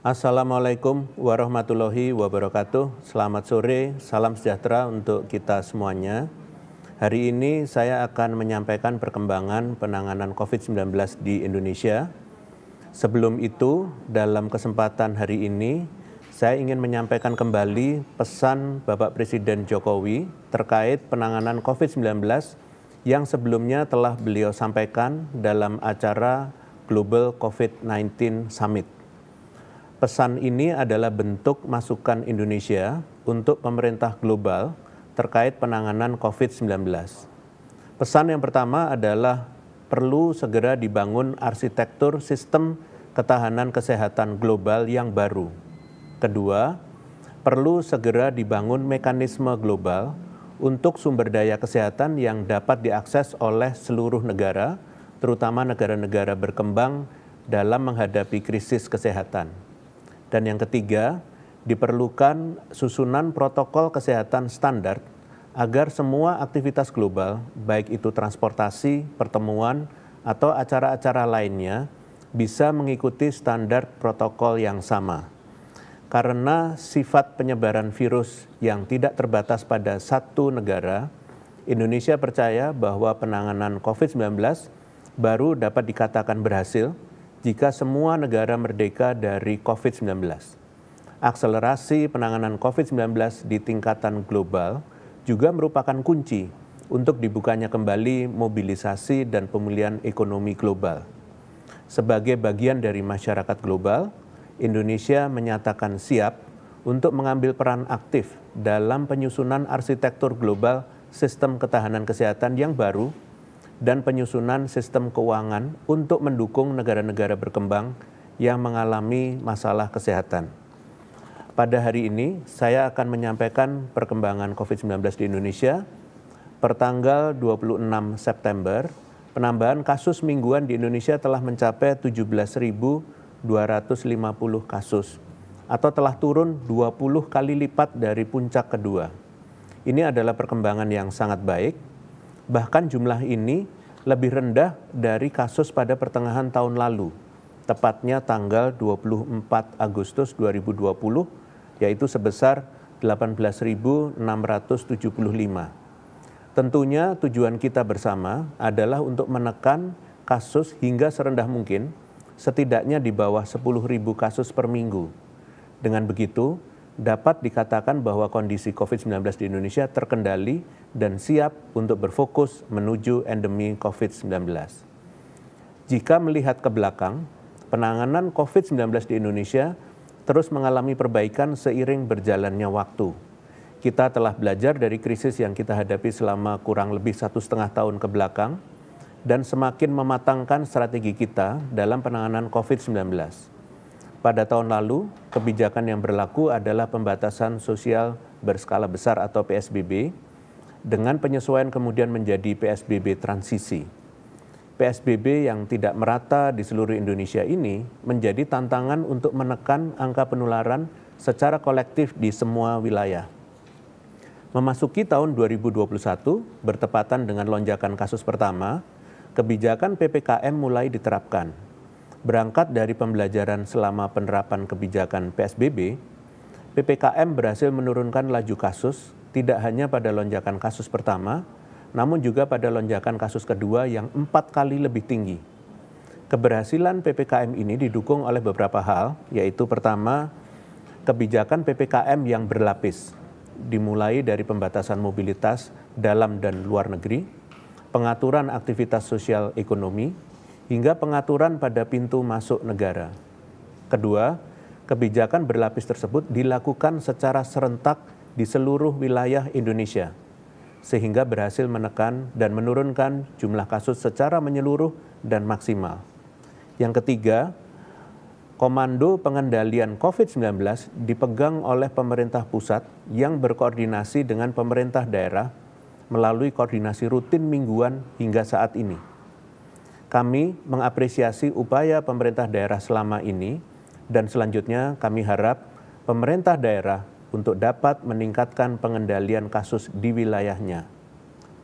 Assalamualaikum warahmatullahi wabarakatuh. Selamat sore, salam sejahtera untuk kita semuanya. Hari ini saya akan menyampaikan perkembangan penanganan COVID-19 di Indonesia. Sebelum itu, dalam kesempatan hari ini, saya ingin menyampaikan kembali pesan Bapak Presiden Jokowi terkait penanganan COVID-19 yang sebelumnya telah beliau sampaikan dalam acara Global COVID-19 Summit. Pesan ini adalah bentuk masukan Indonesia untuk pemerintah global terkait penanganan COVID-19. Pesan yang pertama adalah perlu segera dibangun arsitektur sistem ketahanan kesehatan global yang baru. Kedua, perlu segera dibangun mekanisme global untuk sumber daya kesehatan yang dapat diakses oleh seluruh negara, terutama negara-negara berkembang dalam menghadapi krisis kesehatan. Dan yang ketiga, diperlukan susunan protokol kesehatan standar agar semua aktivitas global, baik itu transportasi, pertemuan, atau acara-acara lainnya, bisa mengikuti standar protokol yang sama. Karena sifat penyebaran virus yang tidak terbatas pada satu negara, Indonesia percaya bahwa penanganan COVID-19 baru dapat dikatakan berhasil jika semua negara merdeka dari COVID-19. Akselerasi penanganan COVID-19 di tingkatan global juga merupakan kunci untuk dibukanya kembali mobilisasi dan pemulihan ekonomi global. Sebagai bagian dari masyarakat global, Indonesia menyatakan siap untuk mengambil peran aktif dalam penyusunan arsitektur global sistem ketahanan kesehatan yang baru dan penyusunan sistem keuangan untuk mendukung negara-negara berkembang yang mengalami masalah kesehatan. Pada hari ini, saya akan menyampaikan perkembangan COVID-19 di Indonesia pertanggal 26 September. Penambahan kasus mingguan di Indonesia telah mencapai 17.250 kasus atau telah turun 20 kali lipat dari puncak kedua. Ini adalah perkembangan yang sangat baik Bahkan jumlah ini lebih rendah dari kasus pada pertengahan tahun lalu, tepatnya tanggal 24 Agustus 2020, yaitu sebesar 18.675. Tentunya tujuan kita bersama adalah untuk menekan kasus hingga serendah mungkin, setidaknya di bawah 10.000 kasus per minggu. Dengan begitu, dapat dikatakan bahwa kondisi COVID-19 di Indonesia terkendali dan siap untuk berfokus menuju endemi COVID-19. Jika melihat ke belakang, penanganan COVID-19 di Indonesia terus mengalami perbaikan seiring berjalannya waktu. Kita telah belajar dari krisis yang kita hadapi selama kurang lebih satu setengah tahun ke belakang dan semakin mematangkan strategi kita dalam penanganan COVID-19 pada tahun lalu kebijakan yang berlaku adalah pembatasan sosial berskala besar atau PSBB dengan penyesuaian kemudian menjadi PSBB transisi. PSBB yang tidak merata di seluruh Indonesia ini menjadi tantangan untuk menekan angka penularan secara kolektif di semua wilayah. Memasuki tahun 2021 bertepatan dengan lonjakan kasus pertama, kebijakan PPKM mulai diterapkan Berangkat dari pembelajaran selama penerapan kebijakan PSBB, PPKM berhasil menurunkan laju kasus tidak hanya pada lonjakan kasus pertama, namun juga pada lonjakan kasus kedua yang empat kali lebih tinggi. Keberhasilan PPKM ini didukung oleh beberapa hal, yaitu pertama, kebijakan PPKM yang berlapis, dimulai dari pembatasan mobilitas dalam dan luar negeri, pengaturan aktivitas sosial ekonomi, hingga pengaturan pada pintu masuk negara. Kedua, kebijakan berlapis tersebut dilakukan secara serentak di seluruh wilayah Indonesia, sehingga berhasil menekan dan menurunkan jumlah kasus secara menyeluruh dan maksimal. Yang ketiga, Komando Pengendalian COVID-19 dipegang oleh pemerintah pusat yang berkoordinasi dengan pemerintah daerah melalui koordinasi rutin mingguan hingga saat ini kami mengapresiasi upaya pemerintah daerah selama ini dan selanjutnya kami harap pemerintah daerah untuk dapat meningkatkan pengendalian kasus di wilayahnya.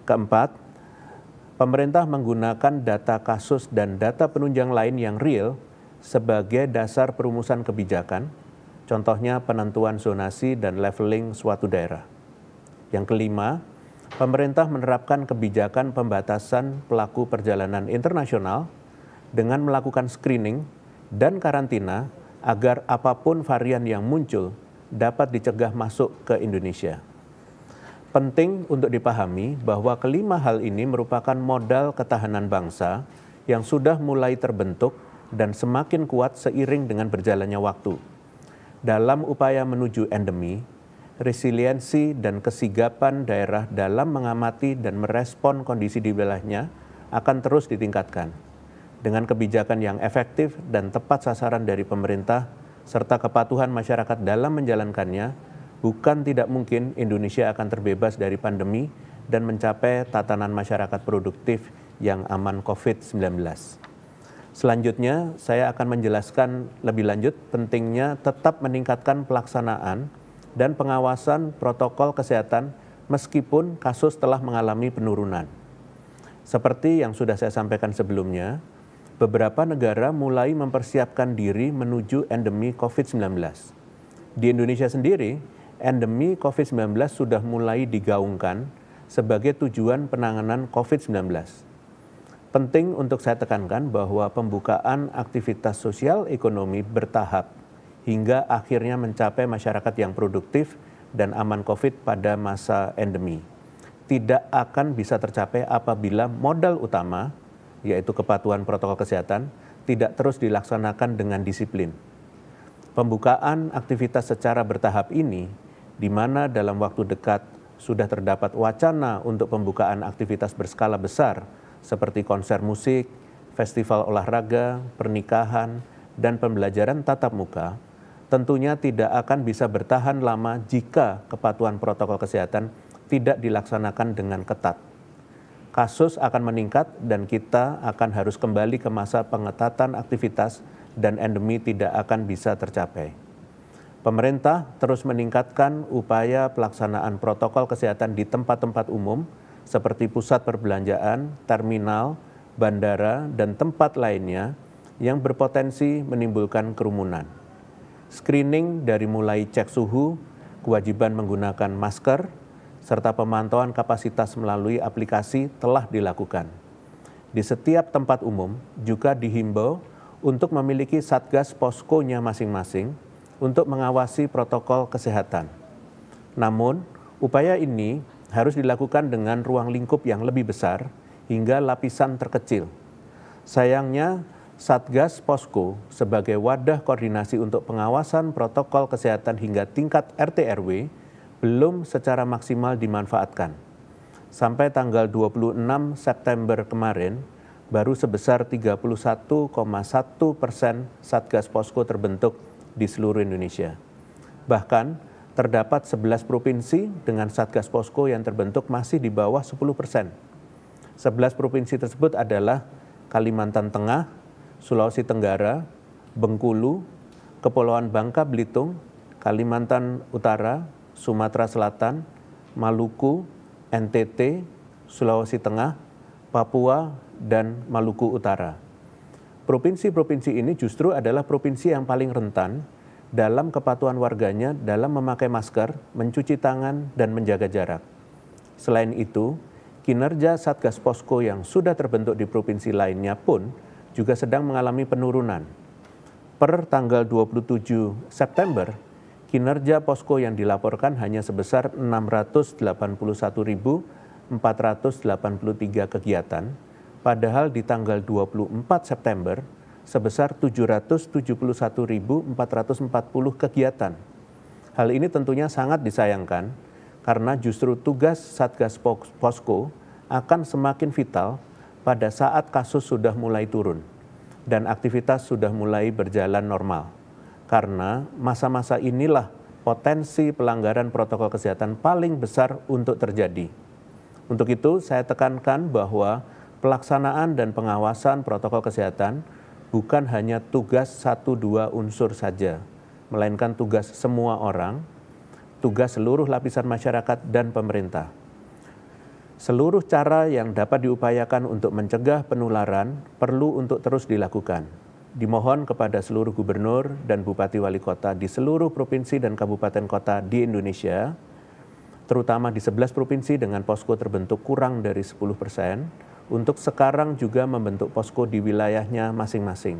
Keempat, pemerintah menggunakan data kasus dan data penunjang lain yang real sebagai dasar perumusan kebijakan, contohnya penentuan zonasi dan leveling suatu daerah. Yang kelima, pemerintah menerapkan kebijakan pembatasan pelaku perjalanan internasional dengan melakukan screening dan karantina agar apapun varian yang muncul dapat dicegah masuk ke Indonesia. Penting untuk dipahami bahwa kelima hal ini merupakan modal ketahanan bangsa yang sudah mulai terbentuk dan semakin kuat seiring dengan berjalannya waktu. Dalam upaya menuju endemi, resiliensi dan kesigapan daerah dalam mengamati dan merespon kondisi di wilayahnya akan terus ditingkatkan dengan kebijakan yang efektif dan tepat sasaran dari pemerintah serta kepatuhan masyarakat dalam menjalankannya bukan tidak mungkin Indonesia akan terbebas dari pandemi dan mencapai tatanan masyarakat produktif yang aman COVID-19. Selanjutnya, saya akan menjelaskan lebih lanjut pentingnya tetap meningkatkan pelaksanaan dan pengawasan protokol kesehatan meskipun kasus telah mengalami penurunan. Seperti yang sudah saya sampaikan sebelumnya, beberapa negara mulai mempersiapkan diri menuju endemi COVID-19. Di Indonesia sendiri, endemi COVID-19 sudah mulai digaungkan sebagai tujuan penanganan COVID-19. Penting untuk saya tekankan bahwa pembukaan aktivitas sosial ekonomi bertahap hingga akhirnya mencapai masyarakat yang produktif dan aman COVID pada masa endemi. Tidak akan bisa tercapai apabila modal utama, yaitu kepatuhan protokol kesehatan, tidak terus dilaksanakan dengan disiplin. Pembukaan aktivitas secara bertahap ini, di mana dalam waktu dekat sudah terdapat wacana untuk pembukaan aktivitas berskala besar, seperti konser musik, festival olahraga, pernikahan, dan pembelajaran tatap muka, tentunya tidak akan bisa bertahan lama jika kepatuhan protokol kesehatan tidak dilaksanakan dengan ketat. Kasus akan meningkat dan kita akan harus kembali ke masa pengetatan aktivitas dan endemi tidak akan bisa tercapai. Pemerintah terus meningkatkan upaya pelaksanaan protokol kesehatan di tempat-tempat umum seperti pusat perbelanjaan, terminal, bandara, dan tempat lainnya yang berpotensi menimbulkan kerumunan screening dari mulai cek suhu, kewajiban menggunakan masker, serta pemantauan kapasitas melalui aplikasi telah dilakukan. Di setiap tempat umum juga dihimbau untuk memiliki satgas poskonya masing-masing untuk mengawasi protokol kesehatan. Namun, upaya ini harus dilakukan dengan ruang lingkup yang lebih besar hingga lapisan terkecil. Sayangnya, Satgas Posko sebagai wadah koordinasi untuk pengawasan protokol kesehatan hingga tingkat RT RW belum secara maksimal dimanfaatkan. Sampai tanggal 26 September kemarin, baru sebesar 31,1 persen Satgas Posko terbentuk di seluruh Indonesia. Bahkan, terdapat 11 provinsi dengan Satgas Posko yang terbentuk masih di bawah 10 persen. 11 provinsi tersebut adalah Kalimantan Tengah, Sulawesi Tenggara, Bengkulu, Kepulauan Bangka Belitung, Kalimantan Utara, Sumatera Selatan, Maluku, NTT, Sulawesi Tengah, Papua, dan Maluku Utara. Provinsi-provinsi ini justru adalah provinsi yang paling rentan dalam kepatuhan warganya dalam memakai masker, mencuci tangan, dan menjaga jarak. Selain itu, kinerja Satgas Posko yang sudah terbentuk di provinsi lainnya pun juga sedang mengalami penurunan. Per tanggal 27 September, kinerja posko yang dilaporkan hanya sebesar 681.483 kegiatan, padahal di tanggal 24 September sebesar 771.440 kegiatan. Hal ini tentunya sangat disayangkan karena justru tugas Satgas Posko akan semakin vital pada saat kasus sudah mulai turun dan aktivitas sudah mulai berjalan normal. Karena masa-masa inilah potensi pelanggaran protokol kesehatan paling besar untuk terjadi. Untuk itu, saya tekankan bahwa pelaksanaan dan pengawasan protokol kesehatan bukan hanya tugas satu dua unsur saja, melainkan tugas semua orang, tugas seluruh lapisan masyarakat dan pemerintah. Seluruh cara yang dapat diupayakan untuk mencegah penularan perlu untuk terus dilakukan. Dimohon kepada seluruh gubernur dan bupati wali kota di seluruh provinsi dan kabupaten kota di Indonesia, terutama di 11 provinsi dengan posko terbentuk kurang dari 10 persen, untuk sekarang juga membentuk posko di wilayahnya masing-masing.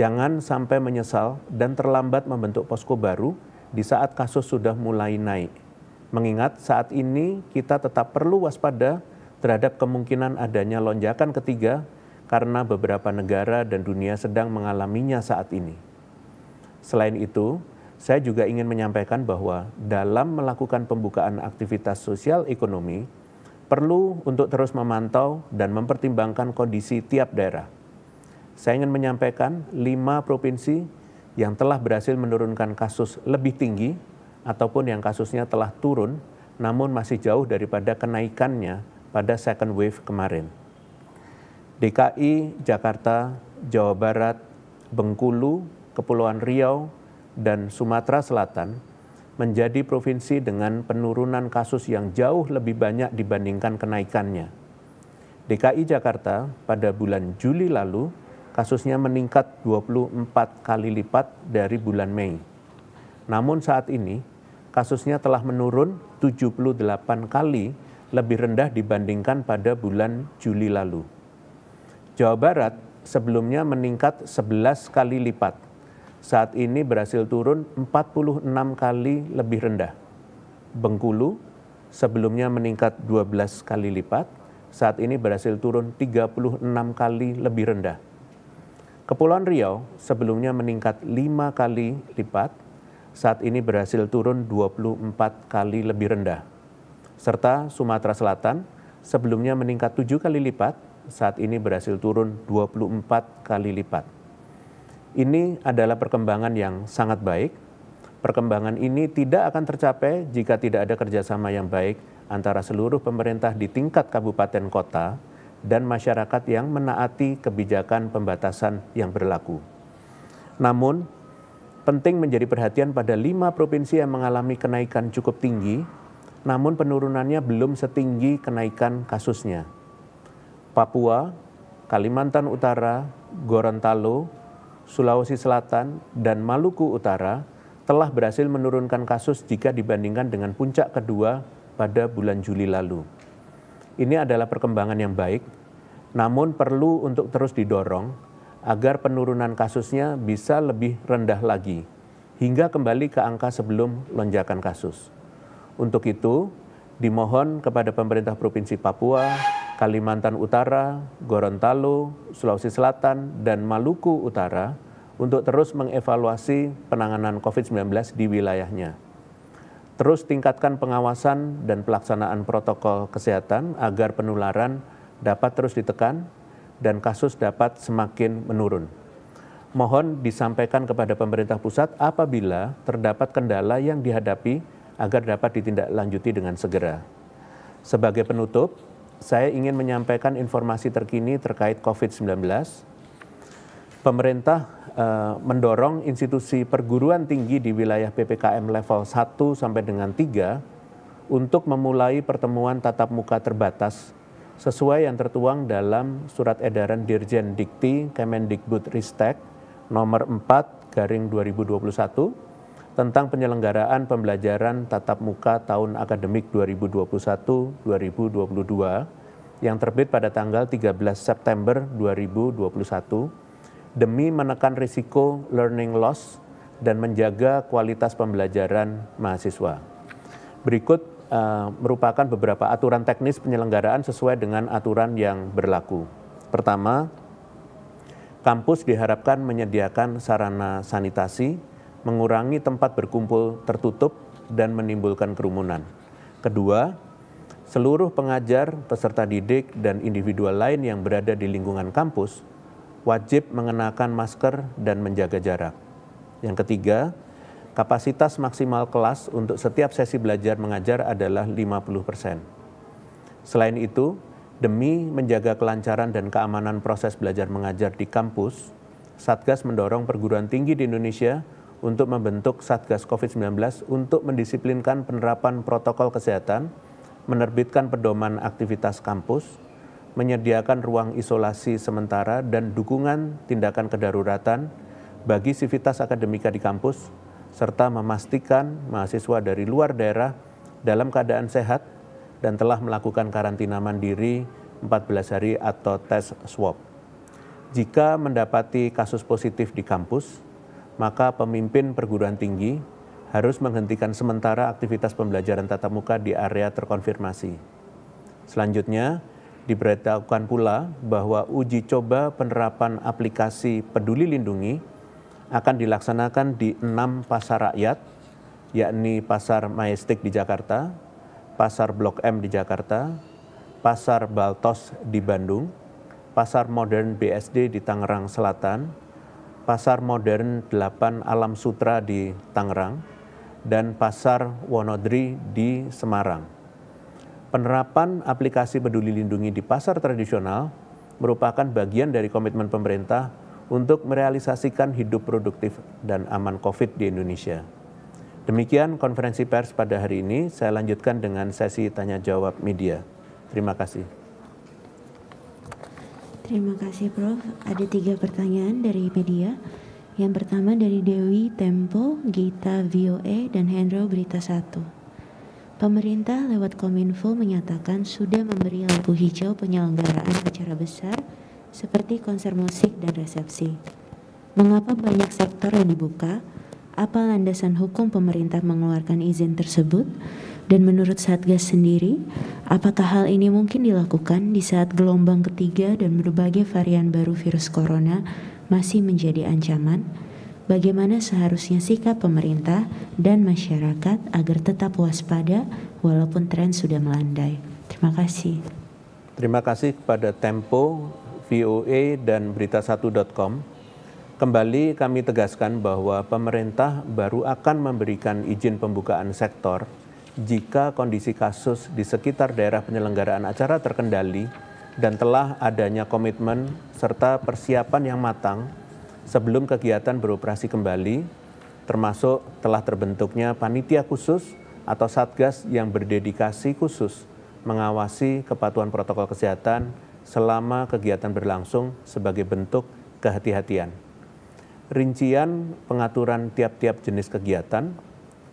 Jangan sampai menyesal dan terlambat membentuk posko baru di saat kasus sudah mulai naik. Mengingat saat ini kita tetap perlu waspada terhadap kemungkinan adanya lonjakan ketiga karena beberapa negara dan dunia sedang mengalaminya saat ini. Selain itu, saya juga ingin menyampaikan bahwa dalam melakukan pembukaan aktivitas sosial ekonomi, perlu untuk terus memantau dan mempertimbangkan kondisi tiap daerah. Saya ingin menyampaikan lima provinsi yang telah berhasil menurunkan kasus lebih tinggi ataupun yang kasusnya telah turun namun masih jauh daripada kenaikannya pada second wave kemarin. DKI, Jakarta, Jawa Barat, Bengkulu, Kepulauan Riau, dan Sumatera Selatan menjadi provinsi dengan penurunan kasus yang jauh lebih banyak dibandingkan kenaikannya. DKI Jakarta pada bulan Juli lalu kasusnya meningkat 24 kali lipat dari bulan Mei. Namun saat ini kasusnya telah menurun 78 kali lebih rendah dibandingkan pada bulan Juli lalu. Jawa Barat sebelumnya meningkat 11 kali lipat. Saat ini berhasil turun 46 kali lebih rendah. Bengkulu sebelumnya meningkat 12 kali lipat, saat ini berhasil turun 36 kali lebih rendah. Kepulauan Riau sebelumnya meningkat 5 kali lipat, saat ini berhasil turun 24 kali lebih rendah. Serta Sumatera Selatan sebelumnya meningkat 7 kali lipat, saat ini berhasil turun 24 kali lipat. Ini adalah perkembangan yang sangat baik. Perkembangan ini tidak akan tercapai jika tidak ada kerjasama yang baik antara seluruh pemerintah di tingkat kabupaten kota dan masyarakat yang menaati kebijakan pembatasan yang berlaku. Namun, Penting menjadi perhatian pada lima provinsi yang mengalami kenaikan cukup tinggi, namun penurunannya belum setinggi kenaikan kasusnya. Papua, Kalimantan Utara, Gorontalo, Sulawesi Selatan, dan Maluku Utara telah berhasil menurunkan kasus jika dibandingkan dengan puncak kedua pada bulan Juli lalu. Ini adalah perkembangan yang baik, namun perlu untuk terus didorong agar penurunan kasusnya bisa lebih rendah lagi hingga kembali ke angka sebelum lonjakan kasus. Untuk itu, dimohon kepada pemerintah Provinsi Papua, Kalimantan Utara, Gorontalo, Sulawesi Selatan, dan Maluku Utara untuk terus mengevaluasi penanganan COVID-19 di wilayahnya. Terus tingkatkan pengawasan dan pelaksanaan protokol kesehatan agar penularan dapat terus ditekan dan kasus dapat semakin menurun. Mohon disampaikan kepada pemerintah pusat apabila terdapat kendala yang dihadapi agar dapat ditindaklanjuti dengan segera. Sebagai penutup, saya ingin menyampaikan informasi terkini terkait COVID-19. Pemerintah eh, mendorong institusi perguruan tinggi di wilayah PPKM level 1 sampai dengan 3 untuk memulai pertemuan tatap muka terbatas sesuai yang tertuang dalam surat edaran Dirjen Dikti Kemendikbud Ristek nomor 4 garing 2021 tentang penyelenggaraan pembelajaran tatap muka tahun akademik 2021-2022 yang terbit pada tanggal 13 September 2021 demi menekan risiko learning loss dan menjaga kualitas pembelajaran mahasiswa. Berikut Eh, merupakan beberapa aturan teknis penyelenggaraan sesuai dengan aturan yang berlaku. Pertama, kampus diharapkan menyediakan sarana sanitasi, mengurangi tempat berkumpul tertutup, dan menimbulkan kerumunan. Kedua, seluruh pengajar, peserta didik, dan individual lain yang berada di lingkungan kampus wajib mengenakan masker dan menjaga jarak. Yang ketiga, Kapasitas maksimal kelas untuk setiap sesi belajar mengajar adalah 50%. Selain itu, demi menjaga kelancaran dan keamanan proses belajar mengajar di kampus, Satgas mendorong perguruan tinggi di Indonesia untuk membentuk Satgas COVID-19 untuk mendisiplinkan penerapan protokol kesehatan, menerbitkan pedoman aktivitas kampus, menyediakan ruang isolasi sementara dan dukungan tindakan kedaruratan bagi sivitas akademika di kampus serta memastikan mahasiswa dari luar daerah dalam keadaan sehat dan telah melakukan karantina mandiri 14 hari atau tes swab. Jika mendapati kasus positif di kampus, maka pemimpin perguruan tinggi harus menghentikan sementara aktivitas pembelajaran tatap muka di area terkonfirmasi. Selanjutnya, diberitahukan pula bahwa uji coba penerapan aplikasi Peduli Lindungi akan dilaksanakan di enam pasar rakyat, yakni Pasar Majestic di Jakarta, Pasar Blok M di Jakarta, Pasar Baltos di Bandung, Pasar Modern BSD di Tangerang Selatan, Pasar Modern 8 Alam Sutra di Tangerang, dan Pasar Wonodri di Semarang. Penerapan aplikasi Peduli Lindungi di pasar tradisional merupakan bagian dari komitmen pemerintah untuk merealisasikan hidup produktif dan aman COVID di Indonesia. Demikian konferensi pers pada hari ini. Saya lanjutkan dengan sesi tanya jawab media. Terima kasih. Terima kasih Prof. Ada tiga pertanyaan dari media. Yang pertama dari Dewi Tempo, Gita VOE, dan Hendro Berita 1. Pemerintah lewat Kominfo menyatakan sudah memberi lampu hijau penyelenggaraan acara besar seperti konser musik dan resepsi. Mengapa banyak sektor yang dibuka? Apa landasan hukum pemerintah mengeluarkan izin tersebut? Dan menurut Satgas sendiri, apakah hal ini mungkin dilakukan di saat gelombang ketiga dan berbagai varian baru virus corona masih menjadi ancaman? Bagaimana seharusnya sikap pemerintah dan masyarakat agar tetap waspada walaupun tren sudah melandai? Terima kasih. Terima kasih kepada Tempo voa dan berita1.com, kembali kami tegaskan bahwa pemerintah baru akan memberikan izin pembukaan sektor jika kondisi kasus di sekitar daerah penyelenggaraan acara terkendali dan telah adanya komitmen serta persiapan yang matang sebelum kegiatan beroperasi kembali, termasuk telah terbentuknya panitia khusus atau satgas yang berdedikasi khusus mengawasi kepatuhan protokol kesehatan selama kegiatan berlangsung sebagai bentuk kehati-hatian. Rincian pengaturan tiap-tiap jenis kegiatan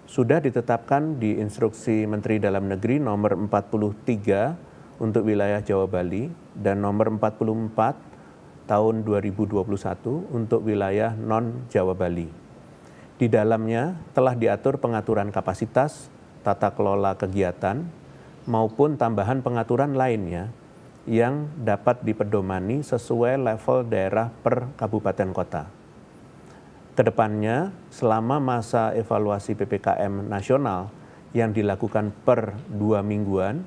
sudah ditetapkan di Instruksi Menteri Dalam Negeri nomor 43 untuk wilayah Jawa Bali dan nomor 44 tahun 2021 untuk wilayah non-Jawa Bali. Di dalamnya telah diatur pengaturan kapasitas, tata kelola kegiatan, maupun tambahan pengaturan lainnya yang dapat dipedomani sesuai level daerah per kabupaten kota. Kedepannya, selama masa evaluasi PPKM nasional yang dilakukan per dua mingguan,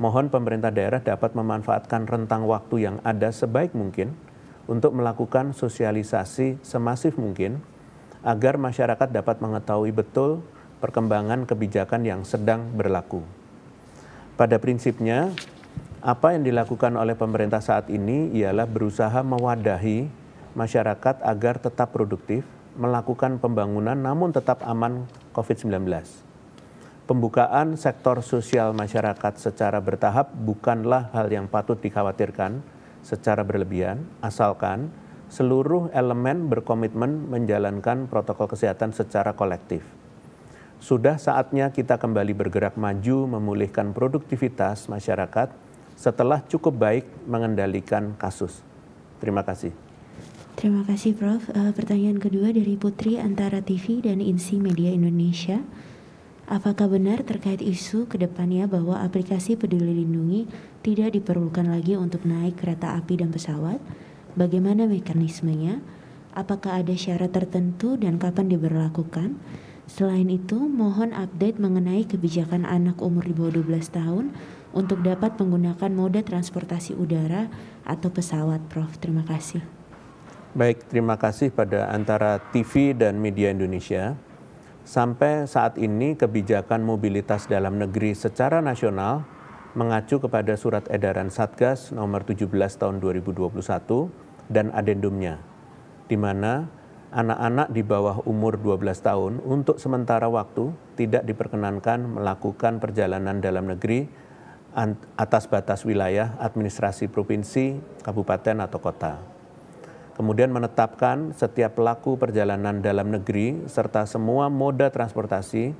mohon pemerintah daerah dapat memanfaatkan rentang waktu yang ada sebaik mungkin untuk melakukan sosialisasi semasif mungkin agar masyarakat dapat mengetahui betul perkembangan kebijakan yang sedang berlaku. Pada prinsipnya, apa yang dilakukan oleh pemerintah saat ini ialah berusaha mewadahi masyarakat agar tetap produktif, melakukan pembangunan namun tetap aman COVID-19. Pembukaan sektor sosial masyarakat secara bertahap bukanlah hal yang patut dikhawatirkan secara berlebihan, asalkan seluruh elemen berkomitmen menjalankan protokol kesehatan secara kolektif. Sudah saatnya kita kembali bergerak maju, memulihkan produktivitas masyarakat setelah cukup baik mengendalikan kasus. Terima kasih. Terima kasih Prof. Uh, pertanyaan kedua dari Putri Antara TV dan Insi Media Indonesia. Apakah benar terkait isu kedepannya bahwa aplikasi peduli lindungi tidak diperlukan lagi untuk naik kereta api dan pesawat? Bagaimana mekanismenya? Apakah ada syarat tertentu dan kapan diberlakukan? Selain itu, mohon update mengenai kebijakan anak umur di bawah 12 tahun untuk dapat menggunakan moda transportasi udara atau pesawat, Prof. Terima kasih. Baik, terima kasih pada antara TV dan media Indonesia. Sampai saat ini kebijakan mobilitas dalam negeri secara nasional mengacu kepada surat edaran Satgas nomor 17 tahun 2021 dan adendumnya, di mana anak-anak di bawah umur 12 tahun untuk sementara waktu tidak diperkenankan melakukan perjalanan dalam negeri atas batas wilayah administrasi provinsi, kabupaten, atau kota. Kemudian menetapkan setiap pelaku perjalanan dalam negeri serta semua moda transportasi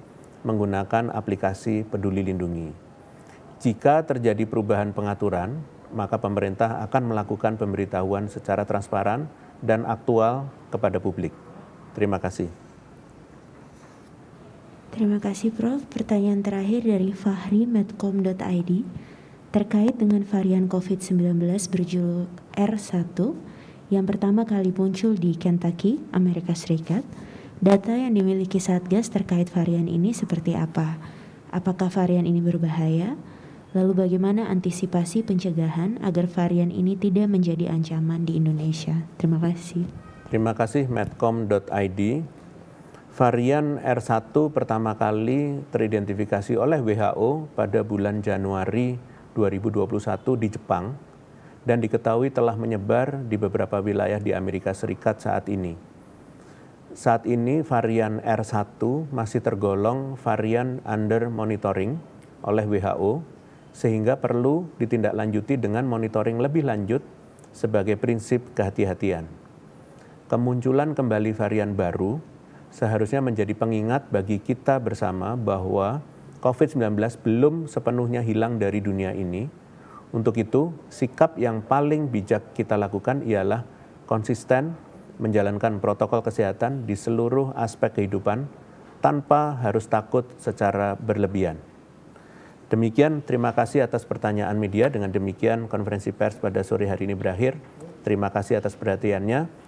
menggunakan aplikasi Peduli Lindungi. Jika terjadi perubahan pengaturan, maka pemerintah akan melakukan pemberitahuan secara transparan dan aktual kepada publik. Terima kasih. Terima kasih Prof. Pertanyaan terakhir dari Fahri Medcom.id terkait dengan varian COVID-19 berjudul R1 yang pertama kali muncul di Kentucky, Amerika Serikat. Data yang dimiliki Satgas terkait varian ini seperti apa? Apakah varian ini berbahaya? Lalu bagaimana antisipasi pencegahan agar varian ini tidak menjadi ancaman di Indonesia? Terima kasih. Terima kasih medcom.id varian R1 pertama kali teridentifikasi oleh WHO pada bulan Januari 2021 di Jepang dan diketahui telah menyebar di beberapa wilayah di Amerika Serikat saat ini. Saat ini varian R1 masih tergolong varian under monitoring oleh WHO sehingga perlu ditindaklanjuti dengan monitoring lebih lanjut sebagai prinsip kehati-hatian. Kemunculan kembali varian baru seharusnya menjadi pengingat bagi kita bersama bahwa COVID-19 belum sepenuhnya hilang dari dunia ini. Untuk itu, sikap yang paling bijak kita lakukan ialah konsisten menjalankan protokol kesehatan di seluruh aspek kehidupan tanpa harus takut secara berlebihan. Demikian, terima kasih atas pertanyaan media. Dengan demikian, konferensi pers pada sore hari ini berakhir. Terima kasih atas perhatiannya.